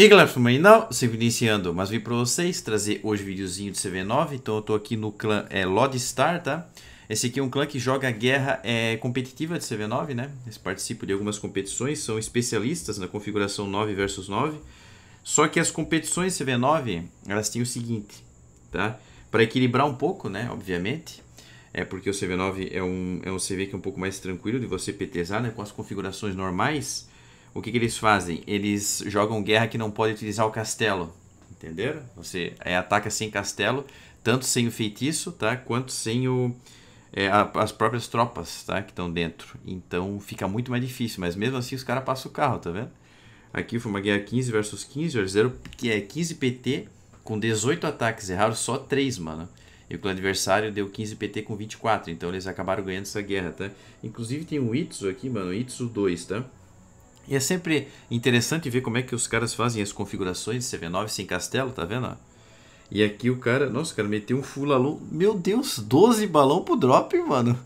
E aí galera, tudo aí não, sigo iniciando, mas vim pra vocês trazer hoje videozinho de CV9, então eu tô aqui no clã é, Lodestar, tá? Esse aqui é um clã que joga guerra é, competitiva de CV9, né? Eles participam de algumas competições, são especialistas na configuração 9 versus 9, só que as competições CV9, elas têm o seguinte, tá? Para equilibrar um pouco, né, obviamente, é porque o CV9 é um, é um CV que é um pouco mais tranquilo de você PTzar, né, com as configurações normais, o que, que eles fazem? Eles jogam guerra que não pode utilizar o castelo. Entenderam? Você é, ataca sem castelo, tanto sem o feitiço, tá? Quanto sem o, é, a, as próprias tropas, tá? Que estão dentro. Então fica muito mais difícil, mas mesmo assim os caras passam o carro, tá vendo? Aqui foi uma guerra 15 versus 15, que é, 15 PT com 18 ataques, erraram só 3, mano. E o adversário deu 15 PT com 24, então eles acabaram ganhando essa guerra, tá? Inclusive tem o Itsu aqui, mano, Itsu 2, tá? E é sempre interessante ver como é que os caras fazem as configurações de CV9 sem castelo, tá vendo? E aqui o cara, nossa, o cara meteu um full alone. Meu Deus, 12 balão pro drop, mano.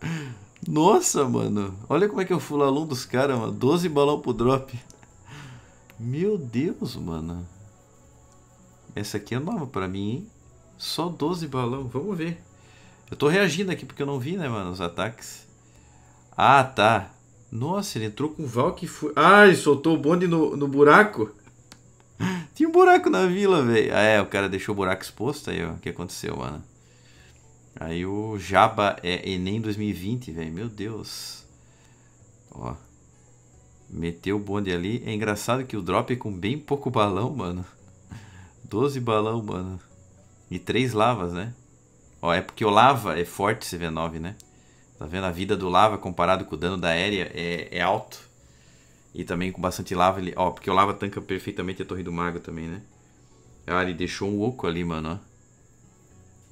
Nossa, mano. Olha como é que é o full alone dos caras, mano. 12 balão pro drop. Meu Deus, mano. Essa aqui é nova pra mim, hein? Só 12 balão, vamos ver. Eu tô reagindo aqui porque eu não vi, né, mano, os ataques. Ah, tá. Nossa, ele entrou com o Val que foi. Ai, soltou o bonde no, no buraco. Tinha um buraco na vila, velho. Ah, é, o cara deixou o buraco exposto aí, ó. O que aconteceu, mano? Aí o Jaba é Enem 2020, velho. Meu Deus. Ó. Meteu o bonde ali. É engraçado que o drop é com bem pouco balão, mano. 12 balão, mano. E 3 lavas, né? Ó, é porque o lava é forte CV9, né? Tá vendo? A vida do lava comparado com o dano da aérea é, é alto. E também com bastante lava. Ele, ó, porque o lava tanca perfeitamente a torre do mago também, né? Ah, ele deixou um oco ali, mano,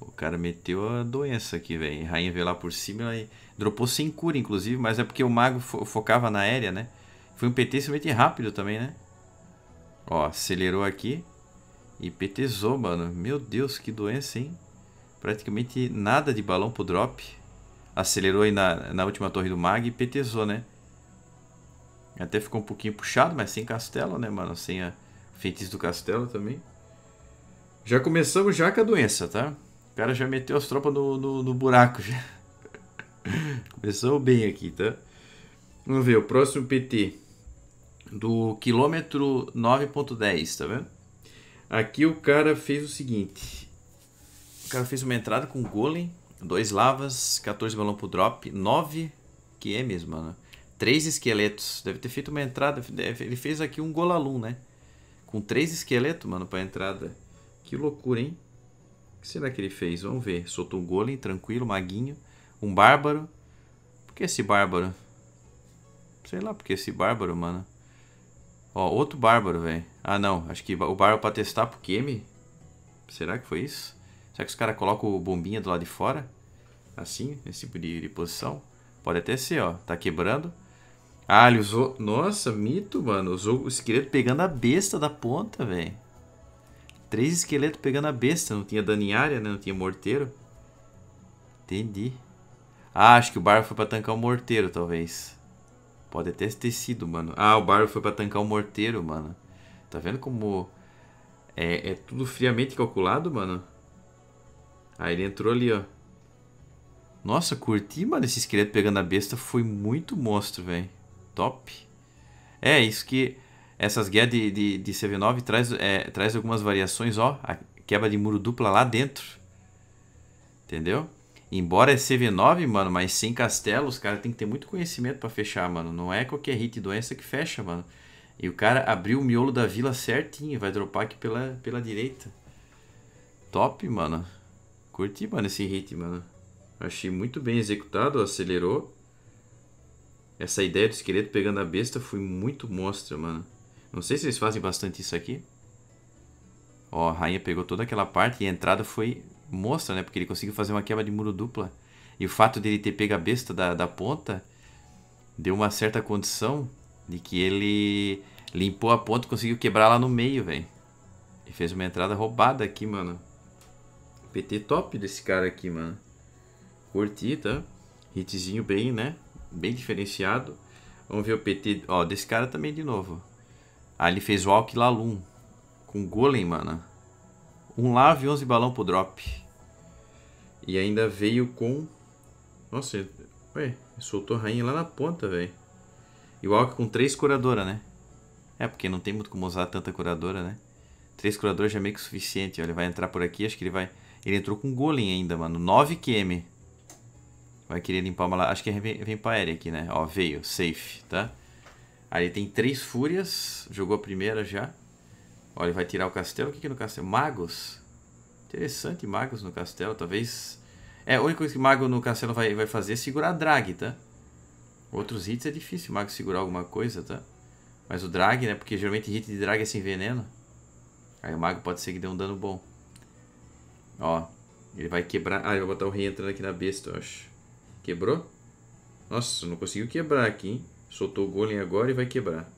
ó. O cara meteu a doença aqui, velho. Rainha veio lá por cima e dropou sem cura, inclusive. Mas é porque o mago fo focava na aérea, né? Foi um PT extremamente rápido também, né? Ó, acelerou aqui. E PTzou, mano. Meu Deus, que doença, hein? Praticamente nada de balão pro drop acelerou aí na, na última torre do Mag e petezou, né? Até ficou um pouquinho puxado, mas sem castelo, né, mano? Sem a feitiço do castelo também. Já começamos já com a doença, tá? O cara já meteu as tropas no, no, no buraco já. começamos bem aqui, tá? Vamos ver, o próximo PT do quilômetro 9.10, tá vendo? Aqui o cara fez o seguinte. O cara fez uma entrada com golem 2 lavas, 14 balão pro drop, 9 QMs, mano. 3 esqueletos. Deve ter feito uma entrada. Ele fez aqui um Golalum, né? Com 3 esqueletos, mano, pra entrada. Que loucura, hein? O que será que ele fez? Vamos ver. Soltou um golem, tranquilo, maguinho. Um bárbaro. Por que esse bárbaro? Sei lá porque esse bárbaro, mano. Ó, outro bárbaro, velho. Ah, não. Acho que o bárbaro pra testar pro QM. Será que foi isso? Será que os caras colocam o bombinha do lado de fora? Assim, nesse tipo de, de posição? Pode até ser, ó. Tá quebrando. Ah, ele usou. Nossa, mito, mano. Usou o esqueleto pegando a besta da ponta, velho. Três esqueletos pegando a besta. Não tinha dano em área, né? Não tinha morteiro. Entendi. Ah, acho que o Barro foi pra tancar o morteiro, talvez. Pode até ter sido, mano. Ah, o Barro foi pra tancar o morteiro, mano. Tá vendo como. É, é tudo friamente calculado, mano? Aí ele entrou ali, ó. Nossa, curti, mano, esse esqueleto pegando a besta. Foi muito monstro, velho. Top. É, isso que... Essas guerras de, de, de CV9 traz, é, traz algumas variações, ó. A quebra de muro dupla lá dentro. Entendeu? Embora é CV9, mano, mas sem castelo, os caras tem que ter muito conhecimento para fechar, mano. Não é qualquer hit doença que fecha, mano. E o cara abriu o miolo da vila certinho. Vai dropar aqui pela, pela direita. Top, mano curti, mano, esse hit, mano. Achei muito bem executado, acelerou. Essa ideia do esqueleto pegando a besta foi muito monstra, mano. Não sei se eles fazem bastante isso aqui. Ó, a rainha pegou toda aquela parte e a entrada foi monstra, né? Porque ele conseguiu fazer uma quebra de muro dupla. E o fato dele ter pego a besta da, da ponta deu uma certa condição de que ele limpou a ponta e conseguiu quebrar lá no meio, velho. E fez uma entrada roubada aqui, mano. PT top desse cara aqui, mano. Curti, tá? Hitzinho bem, né? Bem diferenciado. Vamos ver o PT, ó, desse cara também de novo. Ah, ele fez walk Lalum. Com Golem, mano. Um lave e 11 balão pro drop. E ainda veio com... Nossa, ué, soltou rainha lá na ponta, velho. E walk com três curadora, né? É, porque não tem muito como usar tanta curadora, né? Três curadores já é meio que o suficiente. Ó, ele vai entrar por aqui, acho que ele vai ele entrou com Golem ainda, mano. 9 QM. Vai querer limpar uma... Acho que é vem, vem pra Eren aqui, né? Ó, veio. Safe, tá? Aí tem três fúrias. Jogou a primeira já. Ó, ele vai tirar o castelo. O que que é no castelo? Magos. Interessante, magos no castelo. Talvez... É, a única coisa que mago no castelo vai, vai fazer é segurar drag, tá? Outros hits é difícil o mago segurar alguma coisa, tá? Mas o drag, né? Porque geralmente hit de drag é sem veneno. Aí o mago pode ser que dê um dano bom. Ó. Ele vai quebrar. Ah, ele vai botar o rei entrando aqui na besta, eu acho. Quebrou? Nossa, não conseguiu quebrar aqui, hein? Soltou o golem agora e vai quebrar.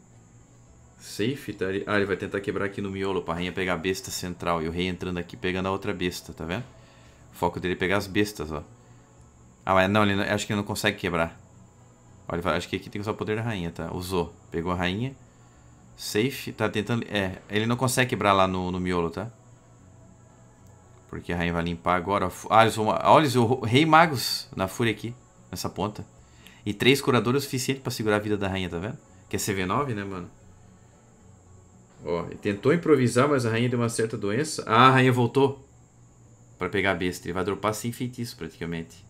Safe tá ali. Ah, ele vai tentar quebrar aqui no miolo pra rainha pegar a besta central. E o rei entrando aqui pegando a outra besta, tá vendo? O foco dele é pegar as bestas, ó. Ah, mas não, ele não, acho que ele não consegue quebrar. Olha, acho que aqui tem que usar o poder da rainha, tá? Usou. Pegou a rainha. Safe, tá tentando... É, ele não consegue quebrar lá no, no miolo, tá? Porque a rainha vai limpar agora. Olha o rei magos na fúria aqui. Nessa ponta. E três curadores o suficiente pra segurar a vida da rainha, tá vendo? Que é CV9, né, mano? Ó, ele tentou improvisar, mas a rainha deu uma certa doença. Ah, a rainha voltou. Pra pegar a besta. Ele vai dropar sem feitiço, praticamente.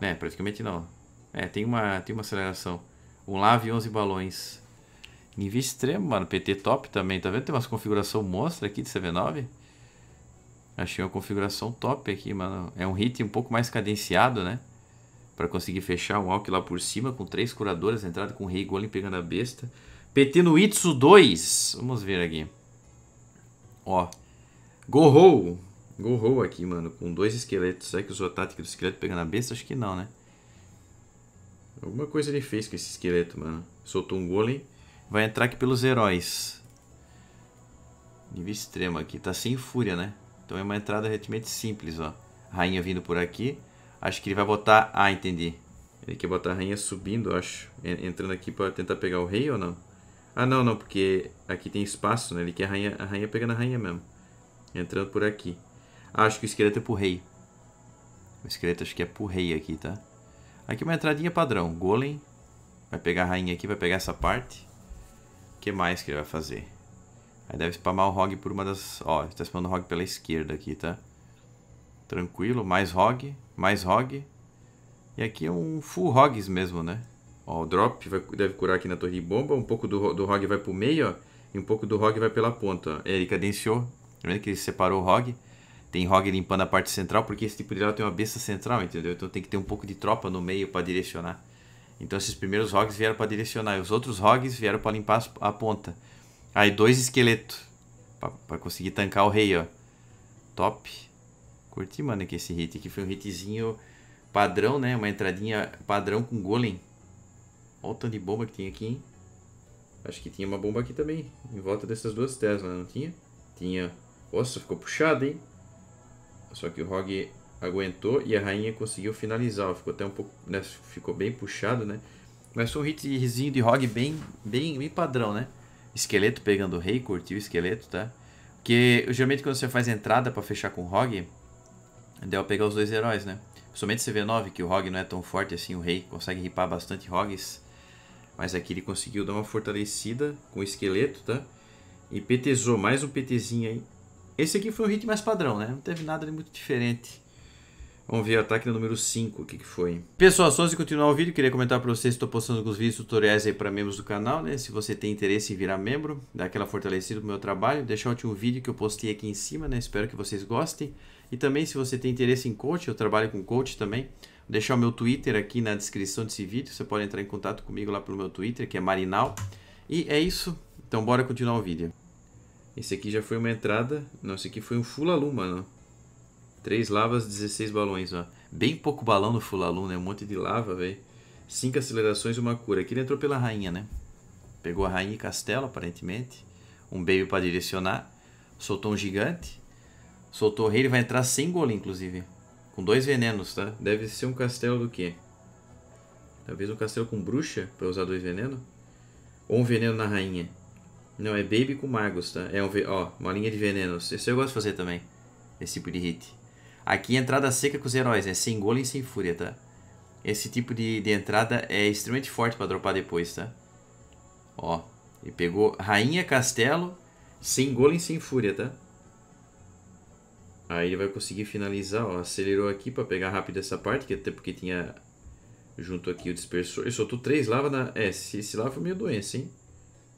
É, praticamente não. É, tem uma, tem uma aceleração. Um lave e 11 balões. Nível extremo, mano. PT top também. Tá vendo? Tem umas configuração monstras aqui de CV9. Achei uma configuração top aqui, mano. É um hit um pouco mais cadenciado, né? Para conseguir fechar um walk lá por cima com três curadoras, entrada com o rei golem pegando a besta. PT no Itsu 2. Vamos ver aqui. Ó. Gorrou. Gorrou aqui, mano. Com dois esqueletos. Será que usou a tática do esqueleto pegando a besta? Acho que não, né? Alguma coisa ele fez com esse esqueleto, mano. Soltou um golem. Vai entrar aqui pelos heróis. Nível extremo aqui. Tá sem fúria, né? Então é uma entrada relativamente simples, ó. Rainha vindo por aqui. Acho que ele vai botar... Ah, entendi. Ele quer botar a rainha subindo, acho. Entrando aqui para tentar pegar o rei ou não? Ah, não, não, porque aqui tem espaço, né? Ele quer a rainha, a rainha pegando a rainha mesmo. Entrando por aqui. Ah, acho que o esqueleto é pro rei. O esqueleto acho que é pro rei aqui, tá? Aqui é uma entradinha padrão. Golem. Vai pegar a rainha aqui, vai pegar essa parte. O que mais que ele vai fazer? Aí deve spamar o ROG por uma das... Ó, está spamando o ROG pela esquerda aqui, tá? Tranquilo, mais ROG, mais ROG. E aqui é um full ROGs mesmo, né? Ó, o drop vai, deve curar aqui na torre de bomba. Um pouco do, do ROG vai pro meio, ó. E um pouco do ROG vai pela ponta, ó. Ele cadenciou. Tá vendo que ele separou o ROG? Tem ROG limpando a parte central, porque esse tipo de lado tem uma besta central, entendeu? Então tem que ter um pouco de tropa no meio para direcionar. Então esses primeiros ROGs vieram para direcionar. E os outros ROGs vieram para limpar a ponta. Aí, dois esqueletos. Pra, pra, conseguir tancar o rei, ó. Top. Curti, mano, que esse hit aqui foi um hitzinho padrão, né? Uma entradinha padrão com golem. Olha o tanto de bomba que tem aqui, hein? Acho que tinha uma bomba aqui também. Em volta dessas duas Tesla, não tinha? Tinha. Nossa, ficou puxado, hein? Só que o Rog aguentou e a rainha conseguiu finalizar. Ficou até um pouco. Né? Ficou bem puxado, né? Mas foi um hitzinho de Rog bem, bem, bem padrão, né? esqueleto pegando o rei, curtiu o esqueleto, tá? Porque geralmente quando você faz entrada para fechar com o Rogue, deu pegar os dois heróis, né? Principalmente CV9, que o Rogue não é tão forte assim, o rei consegue ripar bastante Rogues. Mas aqui ele conseguiu dar uma fortalecida com o esqueleto, tá? E PTzou mais um PTzinho aí. Esse aqui foi um hit mais padrão, né? Não teve nada de muito diferente. Vamos ver o ataque número 5, o que, que foi. Pessoal, antes de continuar o vídeo, queria comentar para vocês, estou postando alguns vídeos tutoriais aí para membros do canal, né? Se você tem interesse em virar membro, dar aquela fortalecida no meu trabalho, deixar o último vídeo que eu postei aqui em cima, né? Espero que vocês gostem. E também, se você tem interesse em coach, eu trabalho com coach também, vou deixar o meu Twitter aqui na descrição desse vídeo, você pode entrar em contato comigo lá pelo meu Twitter, que é marinal. E é isso, então bora continuar o vídeo. Esse aqui já foi uma entrada, não, esse aqui foi um full alu, mano. Três lavas, 16 balões, ó. Bem pouco balão no Fulalu, né? Um monte de lava, velho. Cinco acelerações e uma cura. Aqui ele entrou pela rainha, né? Pegou a rainha e castelo, aparentemente. Um baby para direcionar. Soltou um gigante. Soltou o rei, ele vai entrar sem gol, inclusive. Com dois venenos, tá? Deve ser um castelo do quê? Talvez um castelo com bruxa, pra usar dois venenos. Ou um veneno na rainha. Não, é baby com magos, tá? É um, ó, uma linha de venenos. Esse eu gosto de fazer também. Esse tipo de hit. Aqui entrada seca com os heróis, é sem golem e sem fúria, tá? Esse tipo de, de entrada é extremamente forte pra dropar depois, tá? Ó, ele pegou rainha, castelo, sem golem e sem fúria, tá? Aí ele vai conseguir finalizar, ó, acelerou aqui pra pegar rápido essa parte, que até porque tinha junto aqui o dispersor. Eu soltou três lava na... É, esse, esse lava foi meio doença, hein?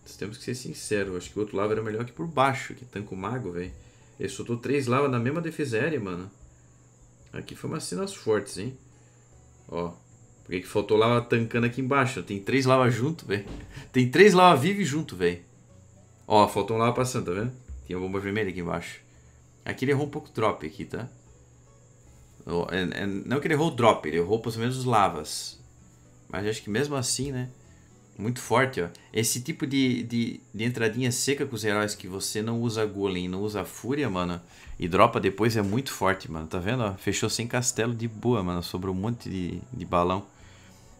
Nós temos que ser sincero, acho que o outro lava era melhor que por baixo, que tanco mago, velho. Ele soltou três lava na mesma defesa aérea, mano. Aqui foi umas cenas fortes, hein? Ó. Porque que faltou lava tancando aqui embaixo? Tem três lava junto, velho. Tem três lava vive junto, velho. Ó, faltou um lava passando, tá vendo? Tem a bomba vermelha aqui embaixo. Aqui ele errou um pouco o drop aqui, tá? É, é, não que ele errou o drop, ele errou pelo menos os lavas. Mas acho que mesmo assim, né? Muito forte, ó. Esse tipo de, de, de, entradinha seca com os heróis que você não usa golem, não usa fúria, mano, e dropa depois é muito forte, mano. Tá vendo, ó? Fechou sem castelo de boa, mano. Sobrou um monte de, de balão.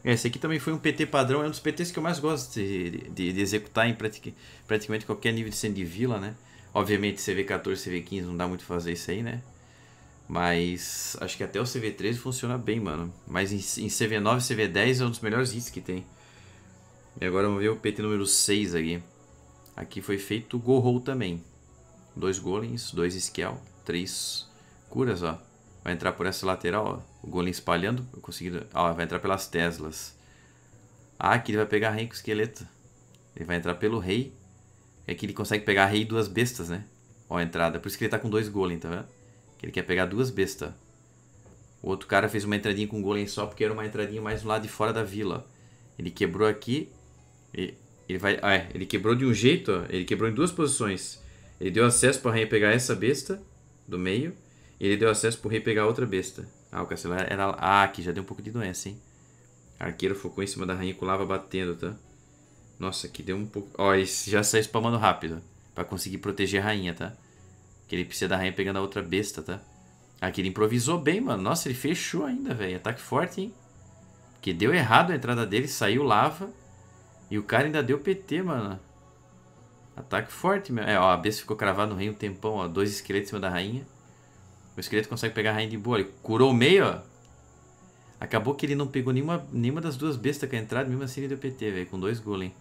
É, esse aqui também foi um PT padrão. É um dos PTs que eu mais gosto de, de, de executar em pratica, praticamente qualquer nível de sendo de vila, né? Obviamente CV14, CV15 não dá muito fazer isso aí, né? Mas acho que até o CV13 funciona bem, mano. Mas em, em CV9, CV10 é um dos melhores hits que tem. E agora vamos ver o PT número 6 aqui. Aqui foi feito Gorrou também. Dois golems, dois Skell, três curas, ó. Vai entrar por essa lateral, ó. O golem espalhando, eu consegui... Ó, vai entrar pelas Teslas. Ah, aqui ele vai pegar rei com esqueleto. Ele vai entrar pelo rei. É que ele consegue pegar rei e duas bestas, né? Ó a entrada. Por isso que ele tá com dois golem, tá vendo? Que ele quer pegar duas bestas. O outro cara fez uma entradinha com golem só porque era uma entradinha mais do lado de fora da vila. Ele quebrou aqui ele, vai. Ah, é, ele quebrou de um jeito, ó. Ele quebrou em duas posições. Ele deu acesso para Rainha rei pegar essa besta do meio. E ele deu acesso para rei pegar outra besta. Ah, o cancelar era. Ah, aqui já deu um pouco de doença, hein? Arqueiro focou em cima da rainha com lava batendo, tá? Nossa, aqui deu um pouco. Ó, ele já saiu spamando rápido. para conseguir proteger a rainha, tá? Que ele precisa da rainha pegando a outra besta, tá? Aqui ele improvisou bem, mano. Nossa, ele fechou ainda, velho. Ataque forte, hein? Que deu errado a entrada dele, saiu lava. E o cara ainda deu PT, mano. Ataque forte mesmo. É, ó, a besta ficou cravada no rei um tempão, ó. Dois esqueletos em cima da rainha. O esqueleto consegue pegar a rainha de boa. Ele curou o meio, ó. Acabou que ele não pegou nenhuma, nenhuma das duas bestas que a entrada, mesmo assim ele deu PT, velho. Com dois golem.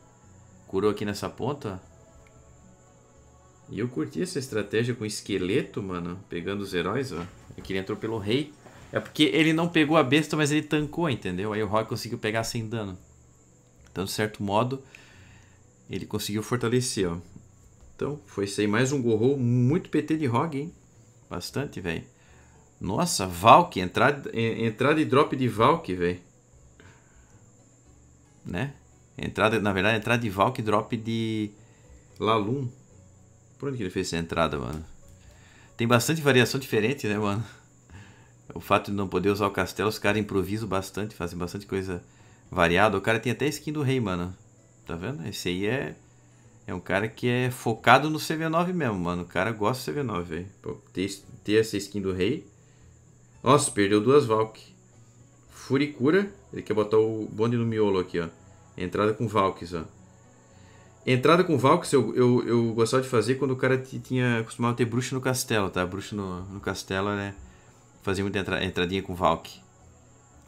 Curou aqui nessa ponta, ó. E eu curti essa estratégia com esqueleto, mano. Pegando os heróis, ó. Aqui é ele entrou pelo rei. É porque ele não pegou a besta, mas ele tancou, entendeu? Aí o Roy conseguiu pegar sem dano. Então, de certo modo, ele conseguiu fortalecer, ó. Então, foi isso aí. Mais um Gorro muito PT de Rog, hein? Bastante, velho. Nossa, Valk. Entrada, entrada e drop de Valk, velho. Né? Entrada, na verdade, entrada de Valk e drop de Lalum. Por onde que ele fez essa entrada, mano? Tem bastante variação diferente, né, mano? O fato de não poder usar o castelo, os caras improvisam bastante, fazem bastante coisa variado. O cara tem até skin do rei, mano. Tá vendo? Esse aí é. É um cara que é focado no CV9 mesmo, mano. O cara gosta do CV9, velho. Ter, ter essa skin do rei. Nossa, perdeu duas Valk. Furicura. Ele quer botar o bonde no miolo aqui, ó. Entrada com Valks, ó. Entrada com Valks eu, eu, eu gostava de fazer quando o cara tinha costumava ter bruxa no castelo, tá? Bruxa no, no castelo, né? Fazia muita entra, entradinha com Valk.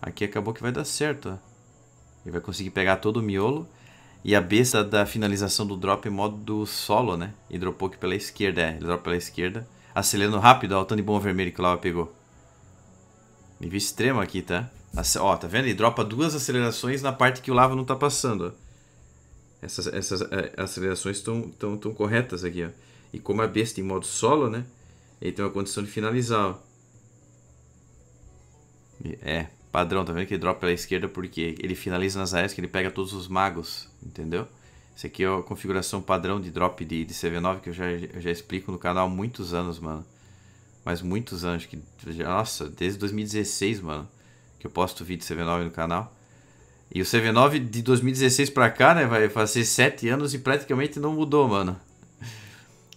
Aqui acabou que vai dar certo, ó. Ele vai conseguir pegar todo o miolo. E a besta da finalização do drop em modo solo, né? Ele dropou aqui pela esquerda. É, ele dropa pela esquerda. Acelerando rápido, ó, o tanto de bom vermelho que o Lava pegou. Nível extremo aqui, tá? Ace ó, tá vendo? Ele dropa duas acelerações na parte que o Lava não tá passando, ó. Essas, essas é, acelerações estão tão, tão corretas aqui, ó. E como a besta em modo solo, né? Ele tem uma condição de finalizar, ó. É, Padrão, tá vendo que ele dropa pela esquerda porque ele finaliza nas áreas que ele pega todos os magos, entendeu? Isso aqui é a configuração padrão de drop de, de CV9 que eu já, eu já explico no canal há muitos anos, mano. Mas muitos anos, que nossa, desde 2016, mano, que eu posto vídeo CV9 no canal. E o CV9 de 2016 pra cá, né, vai fazer 7 anos e praticamente não mudou, mano.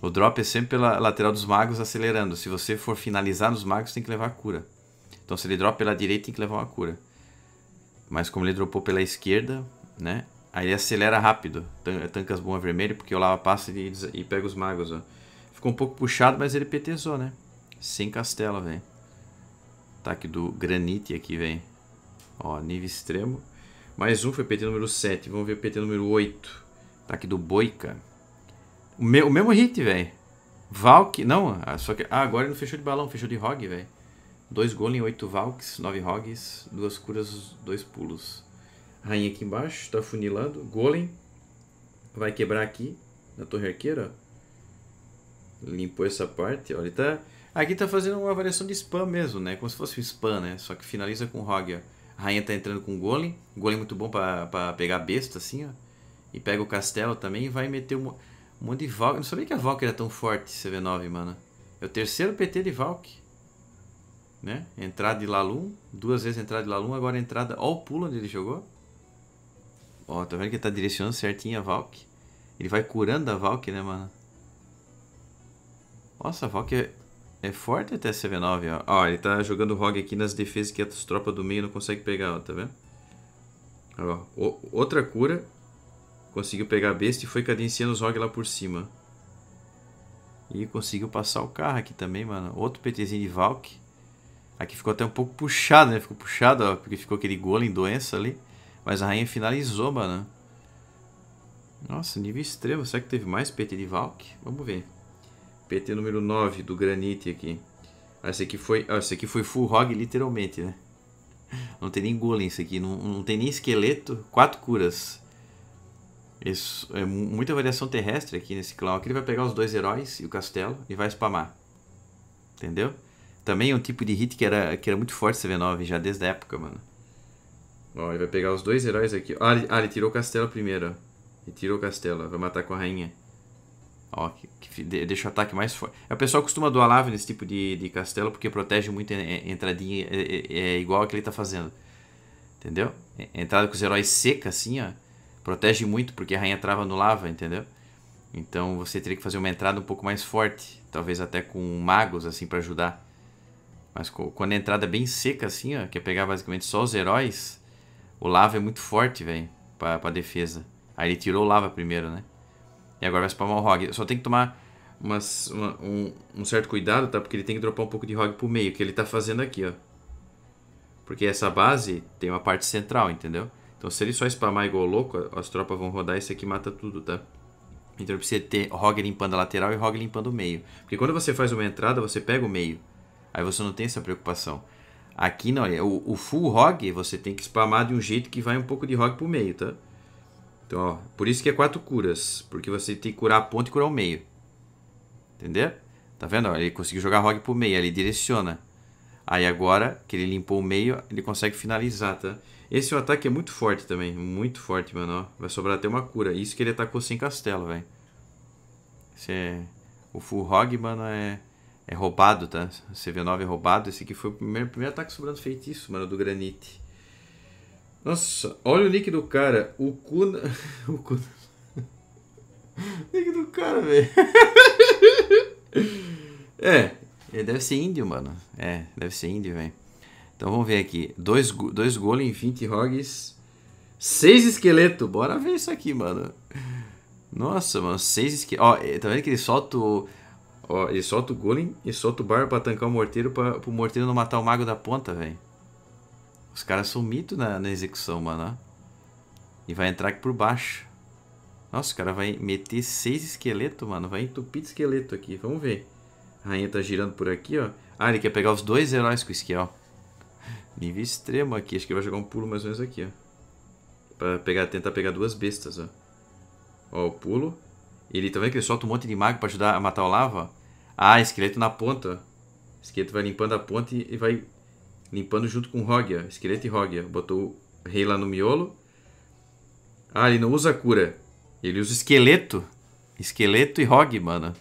O drop é sempre pela lateral dos magos acelerando. Se você for finalizar nos magos, tem que levar cura. Então se ele dropa pela direita, tem que levar uma cura. Mas como ele dropou pela esquerda, né? Aí ele acelera rápido. tanca as bombas vermelhas, porque o lava passa e, e pega os magos, ó. Ficou um pouco puxado, mas ele PTzou, né? Sem castelo, velho. Ataque tá do Granite aqui, velho. Ó, nível extremo. Mais um foi PT número 7. Vamos ver o PT número 8. Ataque tá do Boica. O, me o mesmo hit, velho. Valk. Não, só que. Ah, agora ele não fechou de balão, fechou de Rog, velho. 2 golem, 8 valks, 9 hogs, 2 curas, 2 pulos. Rainha aqui embaixo, está funilando. Golem vai quebrar aqui na torre arqueira. Limpou essa parte. Olha, tá... Aqui tá fazendo uma variação de spam mesmo, né? Como se fosse um spam, né? Só que finaliza com hog. ó. Rainha tá entrando com golem. Golem muito bom para pegar besta, assim, ó. E pega o castelo também e vai meter um, um monte de Valk. Eu não sabia que a Valk era tão forte, CV9, mano. É o terceiro PT de Valk né? Entrada de Lalum, duas vezes entrada de Lalum, agora entrada, ó o pulo onde ele jogou. Ó, tá vendo que ele tá direcionando certinho a Valk. Ele vai curando a Valk, né, mano? Nossa, a Valk é, é forte até CV9, ó. Ó, ele tá jogando Rogue aqui nas defesas que as tropas do meio não conseguem pegar, ó, tá vendo? Ó, outra cura. Conseguiu pegar a besta e foi cadenciando os Rogue lá por cima. E conseguiu passar o carro aqui também, mano. Outro PTzinho de Valk. Aqui ficou até um pouco puxado, né? Ficou puxado, ó, porque ficou aquele golem doença ali. Mas a rainha finalizou, mano. Nossa, nível extremo. Será que teve mais PT de Valk? Vamos ver. PT número 9 do Granite aqui. Ah, esse aqui foi, ó, ah, esse aqui foi full hog literalmente, né? Não tem nem golem isso aqui. Não, não tem nem esqueleto. Quatro curas. Isso, é muita variação terrestre aqui nesse clã. Aqui ele vai pegar os dois heróis e o castelo e vai spamar. Entendeu? Também é um tipo de hit que era, que era muito forte CV9 já desde a época, mano. Ó, ele vai pegar os dois heróis aqui. Ah, ele, ah, ele tirou o castelo primeiro. Ele tirou o castelo, vai matar com a rainha. Ó, que, que deixa o ataque mais forte. É, o pessoal costuma doar lava nesse tipo de, de castelo porque protege muito a entradinha, é, é, é, é igual a que ele tá fazendo. Entendeu? entrada com os heróis seca, assim, ó, protege muito porque a rainha trava no lava, entendeu? Então você teria que fazer uma entrada um pouco mais forte, talvez até com magos, assim, para ajudar. Mas quando a entrada é bem seca, assim, ó, quer pegar basicamente só os heróis, o Lava é muito forte, velho, pra, pra defesa. Aí ele tirou o Lava primeiro, né? E agora vai spamar o Rogue. Só tem que tomar umas, uma, um, um, certo cuidado, tá? Porque ele tem que dropar um pouco de Rogue pro meio, que ele tá fazendo aqui, ó. Porque essa base tem uma parte central, entendeu? Então se ele só spamar igual louco, as tropas vão rodar e isso aqui mata tudo, tá? Então precisa ter Rogue limpando a lateral e Rogue limpando o meio. Porque quando você faz uma entrada, você pega o meio. Aí você não tem essa preocupação. Aqui não, é o, o full hog, você tem que spamar de um jeito que vai um pouco de ROG pro meio, tá? Então, ó, por isso que é quatro curas, porque você tem que curar a ponta e curar o meio. Entendeu? Tá vendo? ele conseguiu jogar ROG pro meio, ele direciona. Aí agora que ele limpou o meio, ele consegue finalizar, tá? Esse é um ataque é muito forte também, muito forte, mano, Vai sobrar até uma cura. Isso que ele atacou sem castelo, velho. Esse é... O full hog, mano, é... É roubado, tá? CV9 é roubado. Esse aqui foi o primeiro, primeiro ataque sobrando feitiço, mano, do Granite. Nossa, olha o nick do cara. O Kuna... o Kuna... nick do cara, velho. é, ele deve ser índio, mano. É, deve ser índio, velho. Então vamos ver aqui. Dois, dois golem, 20 rogues. Seis esqueleto. Bora ver isso aqui, mano. Nossa, mano. Seis esqueleto. Ó, tá vendo que ele solta o Ó, ele solta o golem e solta o barba pra tancar o morteiro pra, pro morteiro não matar o mago da ponta, velho. Os caras são mito na, na execução, mano. Ó. E vai entrar aqui por baixo. Nossa, o cara vai meter seis esqueletos, mano. Vai entupir de esqueleto aqui. Vamos ver. A rainha tá girando por aqui, ó. Ah, ele quer pegar os dois heróis com o esquiel. Nível extremo aqui. Acho que ele vai jogar um pulo mais ou menos aqui, ó. Pra pegar, tentar pegar duas bestas, ó. Ó, o pulo. Ele também tá que ele solta um monte de mago pra ajudar a matar o lava, ó. Ah, esqueleto na ponta. Esqueleto vai limpando a ponta e, e vai limpando junto com Rogia. Esqueleto e Rogia. Botou o rei lá no miolo. Ah, ele não usa cura. Ele usa esqueleto. Esqueleto e Rogue, mano.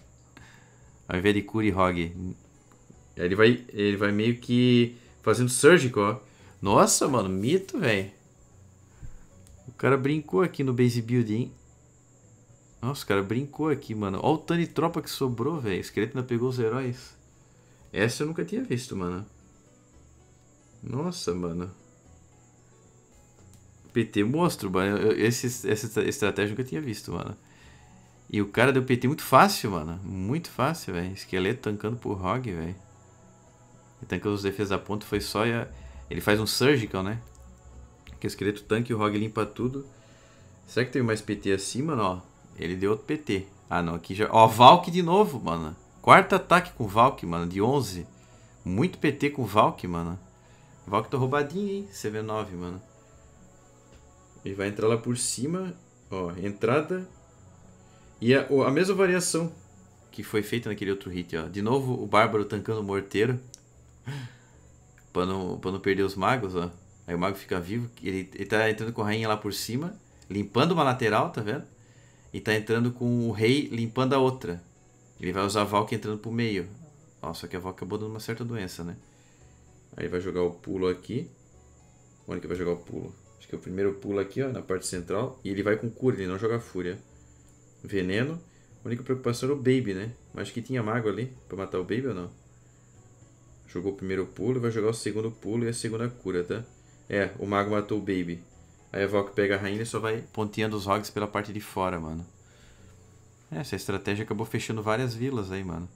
Ao invés de cura e Rogue. Aí ele vai, ele vai meio que fazendo surgical, ó. Nossa, mano, mito, velho. O cara brincou aqui no base building. Nossa, cara, brincou aqui, mano. Olha o tanto de tropa que sobrou, velho. Esqueleto ainda pegou os heróis. Essa eu nunca tinha visto, mano. Nossa, mano. PT monstro, mano. Eu, esse, essa estratégia eu nunca tinha visto, mano. E o cara deu PT muito fácil, mano. Muito fácil, velho. Esqueleto tancando por Hog, velho. E tancando os defesas a ponto foi só... A... Ele faz um Surgical, né? Que o esqueleto tanque, o Hog limpa tudo. Será que teve mais PT assim, mano? Ó. Ele deu outro PT. Ah, não, aqui já... Ó, Valk de novo, mano. Quarto ataque com Valk, mano, de 11. Muito PT com Valk, mano. Valk tá roubadinho, hein? CV9, mano. E vai entrar lá por cima. Ó, entrada. E a, a mesma variação que foi feita naquele outro hit, ó. De novo o Bárbaro tancando o morteiro. pra, não, pra não perder os magos, ó. Aí o mago fica vivo. Ele, ele tá entrando com a rainha lá por cima. Limpando uma lateral, tá vendo? e tá entrando com o rei limpando a outra. Ele vai usar a Valk entrando pro meio. Ó, só que a Valk acabou dando uma certa doença, né? Aí vai jogar o pulo aqui. Onde que vai jogar o pulo? Acho que é o primeiro pulo aqui, ó, na parte central. E ele vai com cura, ele não joga fúria. Veneno. A única preocupação era o Baby, né? Mas acho que tinha mago ali pra matar o Baby ou não? Jogou o primeiro pulo, vai jogar o segundo pulo e a segunda cura, tá? É, o mago matou o Baby. Aí a Valk pega a rainha e só vai ponteando os rogues pela parte de fora, mano. É, essa estratégia acabou fechando várias vilas aí, mano.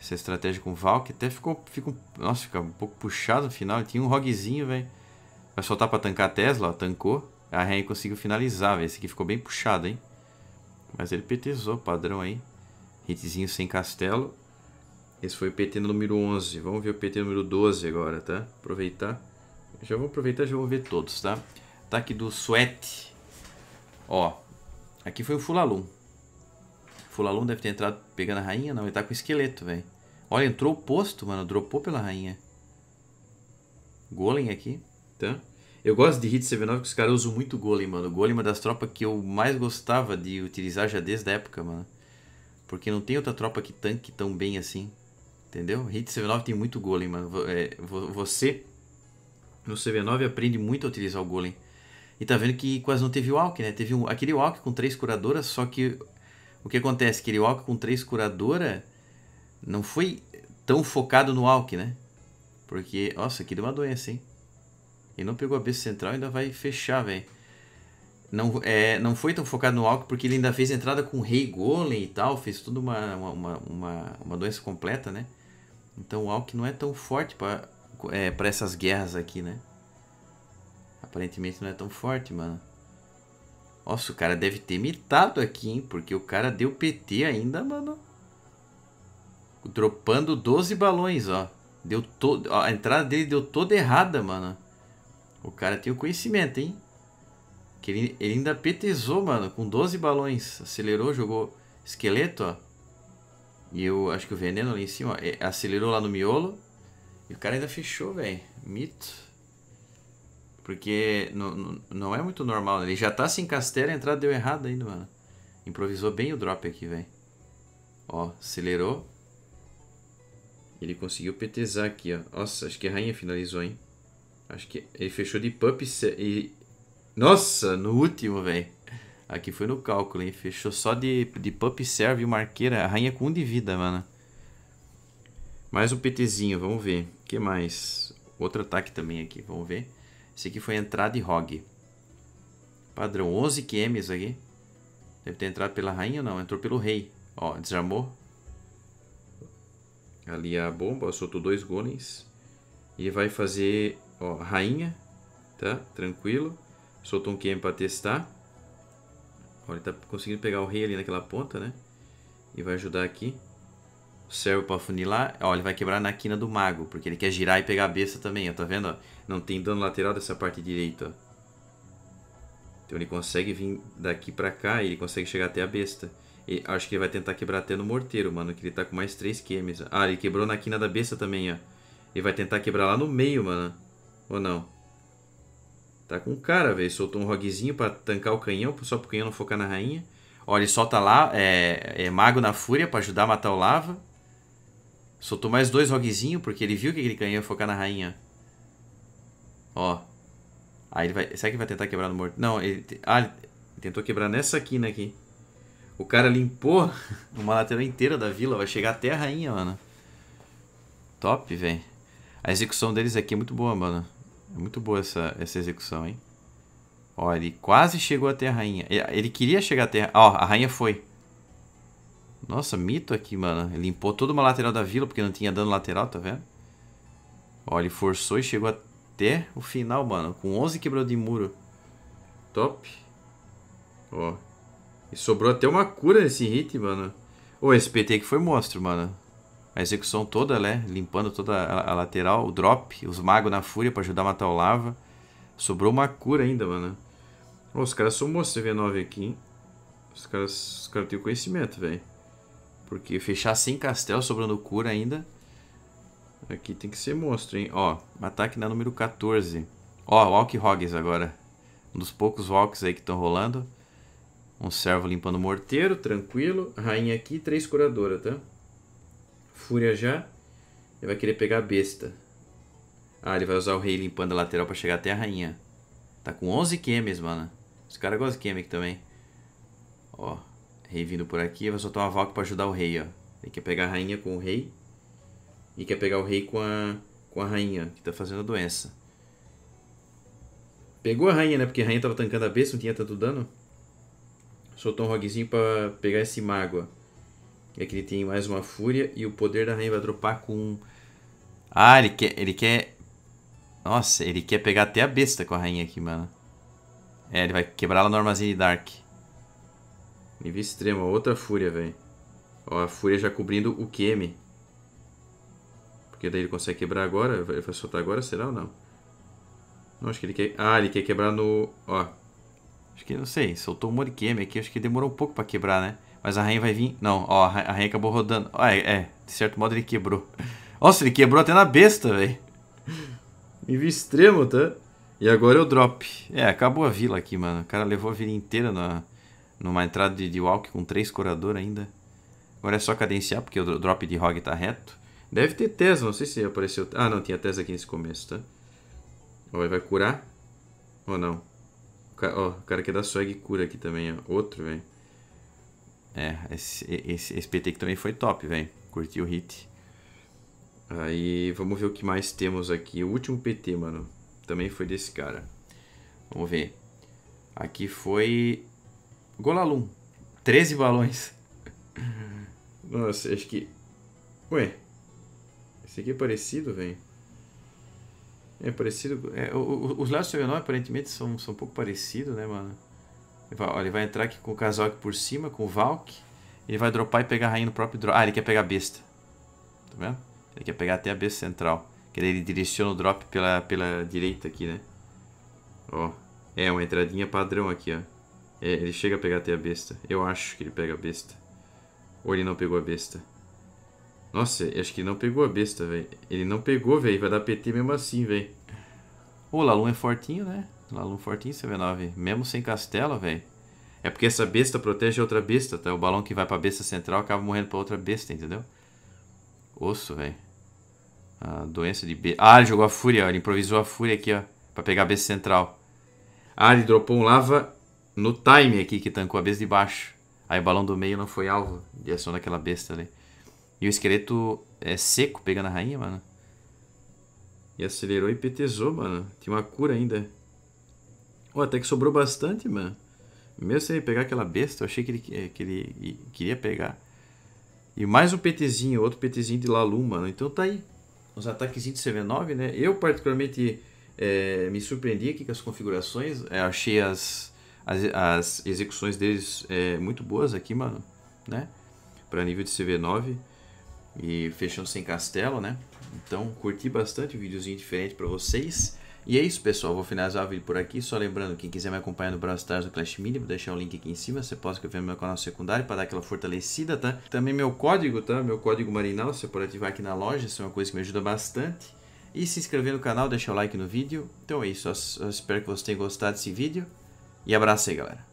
Essa estratégia com Valk até ficou, ficou, nossa, fica um pouco puxado no final. Tinha um roguezinho, velho. Vai soltar pra tancar a Tesla, ó, tancou. A rainha conseguiu finalizar, velho. Esse aqui ficou bem puxado, hein. Mas ele petezou, padrão aí. Hitzinho sem castelo. Esse foi o PT número 11. Vamos ver o PT número 12 agora, tá? Aproveitar. Já vou aproveitar e já vou ver todos, tá? Ataque do Sweat. Ó. Aqui foi o Fulalum. Fulalum deve ter entrado pegando a rainha. Não, ele tá com o esqueleto, velho. Olha, entrou o posto, mano. Dropou pela rainha. Golem aqui. Tá? Eu gosto de Hit CV9 que os caras usam muito Golem, mano. O Golem é uma das tropas que eu mais gostava de utilizar já desde a época, mano. Porque não tem outra tropa que tanque tão bem assim. Entendeu? Hit CV9 tem muito Golem, mano. É, você no CV9 aprende muito a utilizar o Golem. E tá vendo que quase não teve walk, né? Teve um, aquele walk com três curadoras, só que o que acontece? Aquele walk com três curadora não foi tão focado no walk, né? Porque, nossa, aqui deu é uma doença, hein? E não pegou a besta central, ainda vai fechar, velho. Não, é, não foi tão focado no alck porque ele ainda fez entrada com rei golem e tal, fez tudo uma, uma, uma, uma doença completa, né? Então o alck não é tão forte para é, pra essas guerras aqui, né? Aparentemente não é tão forte, mano. Nossa, o cara deve ter mitado aqui, hein? Porque o cara deu PT ainda, mano. Dropando 12 balões, ó. Deu todo. A entrada dele deu toda errada, mano. O cara tem o conhecimento, hein? Que ele, ele ainda PTzou, mano, com 12 balões. Acelerou, jogou esqueleto, ó. E eu acho que o veneno ali em cima, ó, é, acelerou lá no miolo. E o cara ainda fechou, velho. Mito. Porque no, no, não é muito normal. Né? Ele já tá sem castelo, a entrada deu errado ainda, mano. Improvisou bem o drop aqui, velho. Ó, acelerou. Ele conseguiu PTzar aqui, ó. Nossa, acho que a rainha finalizou, hein. Acho que ele fechou de pump e... Nossa, no último, velho. Aqui foi no cálculo, hein. Fechou só de, de pump serve o marqueira A rainha com um de vida, mano. Mais um PTzinho, vamos ver. O que mais? Outro ataque também aqui, vamos ver. Esse aqui foi entrada e ROG. Padrão 11 QM aqui. Deve ter entrado pela rainha, não. Entrou pelo rei. Ó, desarmou. Ali a bomba, soltou dois golems. E vai fazer, ó, rainha. Tá? Tranquilo. Soltou um QM para testar. Ó, ele tá conseguindo pegar o rei ali naquela ponta, né? E vai ajudar aqui serve para funilar. Ó, ele vai quebrar na quina do mago, porque ele quer girar e pegar a besta também, ó. Tá vendo, ó? Não tem dano lateral dessa parte direita, ó. Então ele consegue vir daqui pra cá e ele consegue chegar até a besta. E acho que ele vai tentar quebrar até no morteiro, mano, que ele tá com mais três quemes. Ah, ele quebrou na quina da besta também, ó. Ele vai tentar quebrar lá no meio, mano. Ou não? Tá com cara, velho. Soltou um roguezinho pra tancar o canhão, só pro canhão não focar na rainha. Ó, ele solta lá, é, é mago na fúria pra ajudar a matar o lava. Soltou mais dois roguezinhos, porque ele viu que ele ganhou focar na rainha. Ó. Aí ele vai... Será que ele vai tentar quebrar no morto? Não, ele... Ah, ele tentou quebrar nessa quina aqui. O cara limpou uma lateral inteira da vila. Vai chegar até a rainha, mano. Top, velho. A execução deles aqui é muito boa, mano. É muito boa essa, essa execução, hein? Ó, ele quase chegou até a rainha. Ele queria chegar até a... Ó, a rainha foi. Nossa, mito aqui, mano. Ele limpou toda uma lateral da vila porque não tinha dano lateral, tá vendo? Ó, ele forçou e chegou até o final, mano. Com 11 quebrou de muro. Top. Ó. E sobrou até uma cura nesse hit, mano. Ô, esse PT aqui foi monstro, mano. A execução toda, né? Limpando toda a, a lateral, o drop, os magos na fúria pra ajudar a matar o lava. Sobrou uma cura ainda, mano. Ô, os caras são monstros V9 aqui, hein? Os caras, os caras têm conhecimento, velho. Porque fechar sem castelo, sobrando cura ainda. Aqui tem que ser monstro, hein? Ó, ataque na número 14. Ó, Walk Hogs agora. Um dos poucos Walks aí que estão rolando. Um servo limpando o morteiro, tranquilo. Rainha aqui, três curadora, tá? Fúria já. Ele vai querer pegar a besta. Ah, ele vai usar o rei limpando a lateral pra chegar até a rainha. Tá com 11 quemes, mano. Os caras gostam de quemes também. Ó. Rei vindo por aqui. vai soltar uma Valk pra ajudar o rei, ó. Ele quer pegar a rainha com o rei. E quer pegar o rei com a, com a rainha, que tá fazendo a doença. Pegou a rainha, né? Porque a rainha tava tancando a besta, não tinha tanto dano. Soltou um roguezinho pra pegar esse mágoa. ó. É que ele tem mais uma fúria e o poder da rainha vai dropar com... Ah, ele quer... Ele quer... Nossa, ele quer pegar até a besta com a rainha aqui, mano. É, ele vai quebrar ela no armazém de Dark. Nível extremo, outra fúria, velho. Ó, a fúria já cobrindo o Kemi. Porque daí ele consegue quebrar agora. Ele vai soltar agora, será ou não? Não, acho que ele quer... Ah, ele quer quebrar no... Ó. Acho que, não sei, soltou um monte aqui. Acho que demorou um pouco pra quebrar, né? Mas a rainha vai vir... Não, ó, a rainha acabou rodando. Ó, é, é de certo modo ele quebrou. Nossa, ele quebrou até na besta, velho. Nível extremo, tá? E agora eu drop. É, acabou a vila aqui, mano. O cara levou a vila inteira na... Numa entrada de, de walk com três curador ainda. Agora é só cadenciar, porque o drop de Hog tá reto. Deve ter Tesla, não sei se apareceu... Ah, não, tinha Tesla aqui nesse começo, tá? Ó, ele vai curar. Ou não? O cara, ó, o cara que é dá swag cura aqui também, ó. Outro, velho. É, esse, esse, esse PT que também foi top, velho. curtiu o hit. Aí, vamos ver o que mais temos aqui. O último PT, mano. Também foi desse cara. Vamos ver. Aqui foi Golalum. 13 balões. Nossa, acho que. Ué. Esse aqui é parecido, velho. É parecido. É, os lados do seu menor aparentemente são, são um pouco parecidos, né, mano? Ele vai, ele vai entrar aqui com o Kazok por cima, com o Valk. Ele vai dropar e pegar a rainha no próprio drop. Ah, ele quer pegar a besta. Tá vendo? Ele quer pegar até a besta central. Que ele direciona o drop pela, pela direita aqui, né? Ó. É, uma entradinha padrão aqui, ó. É, ele chega a pegar até a besta. Eu acho que ele pega a besta. Ou ele não pegou a besta. Nossa, acho que ele não pegou a besta, velho. Ele não pegou, velho. Vai dar PT mesmo assim, velho. O Lalum é fortinho, né? Lalum fortinho, CV9. Mesmo sem castelo, velho. É porque essa besta protege outra besta, tá? O balão que vai pra besta central acaba morrendo pra outra besta, entendeu? Osso, velho. A doença de besta. Ah, ele jogou a fúria, ó. Ele improvisou a fúria aqui, ó. Pra pegar a besta central. Ah, ele dropou um lava no time aqui que tancou a besta de baixo. Aí o balão do meio não foi alvo de ação daquela besta ali. E o esqueleto é seco pegando a rainha, mano. E acelerou e petezou, mano. Tinha uma cura ainda. Oh, até que sobrou bastante, mano. Mesmo sem pegar aquela besta, eu achei que ele, que ele queria pegar. E mais um PTzinho, outro PTzinho de Lalu, mano. Então tá aí. Os ataques de CV9, né? Eu particularmente é, me surpreendi aqui com as configurações. É, achei as, as, as execuções deles é muito boas aqui, mano, né? Para nível de CV9 e fechando sem castelo, né? Então, curti bastante o videozinho diferente para vocês. E é isso, pessoal. Vou finalizar o vídeo por aqui. Só lembrando, quem quiser me acompanhar no Brawl Stars no Clash Mini, vou deixar o link aqui em cima. Você pode escrever no meu canal secundário para dar aquela fortalecida, tá? Também meu código, tá? Meu código marinal, você pode ativar aqui na loja. Isso é uma coisa que me ajuda bastante. E se inscrever no canal, deixar o like no vídeo. Então é isso. Eu espero que vocês tenham gostado desse vídeo. E abraço aí, galera.